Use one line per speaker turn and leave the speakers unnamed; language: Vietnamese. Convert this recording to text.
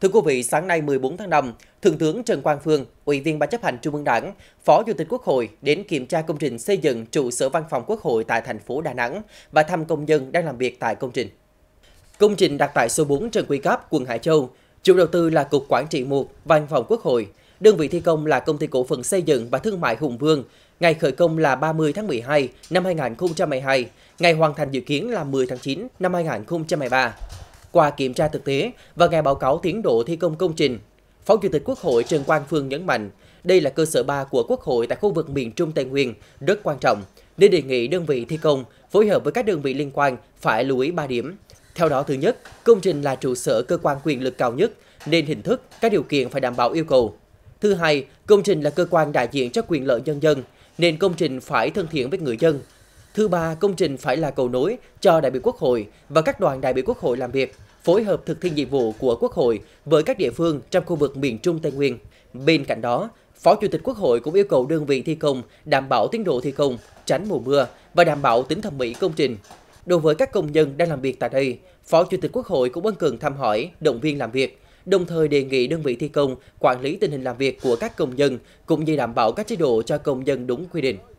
Thưa quý vị, sáng nay 14 tháng 5, Thượng tướng Trần Quang Phương, Ủy viên Ban chấp hành Trung ương Đảng, Phó Chủ tịch Quốc hội đến kiểm tra công trình xây dựng trụ sở văn phòng Quốc hội tại thành phố Đà Nẵng và thăm công nhân đang làm việc tại công trình. Công trình đặt tại số 4 Trần Quy Cáp, quận Hải Châu. Chủ đầu tư là Cục Quản trị 1, Văn phòng Quốc hội. Đơn vị thi công là Công ty Cổ phần Xây dựng và Thương mại Hùng Vương. Ngày khởi công là 30 tháng 12 năm 2012, Ngày hoàn thành dự kiến là 10 tháng 9 năm 2013. Qua kiểm tra thực tế và nghe báo cáo tiến độ thi công công trình, Phó Chủ tịch Quốc hội Trần Quang Phương nhấn mạnh, đây là cơ sở 3 của Quốc hội tại khu vực miền Trung Tây Nguyên, rất quan trọng, nên đề nghị đơn vị thi công phối hợp với các đơn vị liên quan phải lưu ý 3 điểm. Theo đó, thứ nhất, công trình là trụ sở cơ quan quyền lực cao nhất, nên hình thức, các điều kiện phải đảm bảo yêu cầu. Thứ hai, công trình là cơ quan đại diện cho quyền lợi nhân dân, nên công trình phải thân thiện với người dân, Thứ ba, công trình phải là cầu nối cho đại biểu Quốc hội và các đoàn đại biểu Quốc hội làm việc, phối hợp thực thi nhiệm vụ của Quốc hội với các địa phương trong khu vực miền Trung Tây Nguyên. Bên cạnh đó, Phó Chủ tịch Quốc hội cũng yêu cầu đơn vị thi công đảm bảo tiến độ thi công, tránh mùa mưa và đảm bảo tính thẩm mỹ công trình. Đối với các công nhân đang làm việc tại đây, Phó Chủ tịch Quốc hội cũng ân cần thăm hỏi, động viên làm việc, đồng thời đề nghị đơn vị thi công quản lý tình hình làm việc của các công nhân cũng như đảm bảo các chế độ cho công nhân đúng quy định.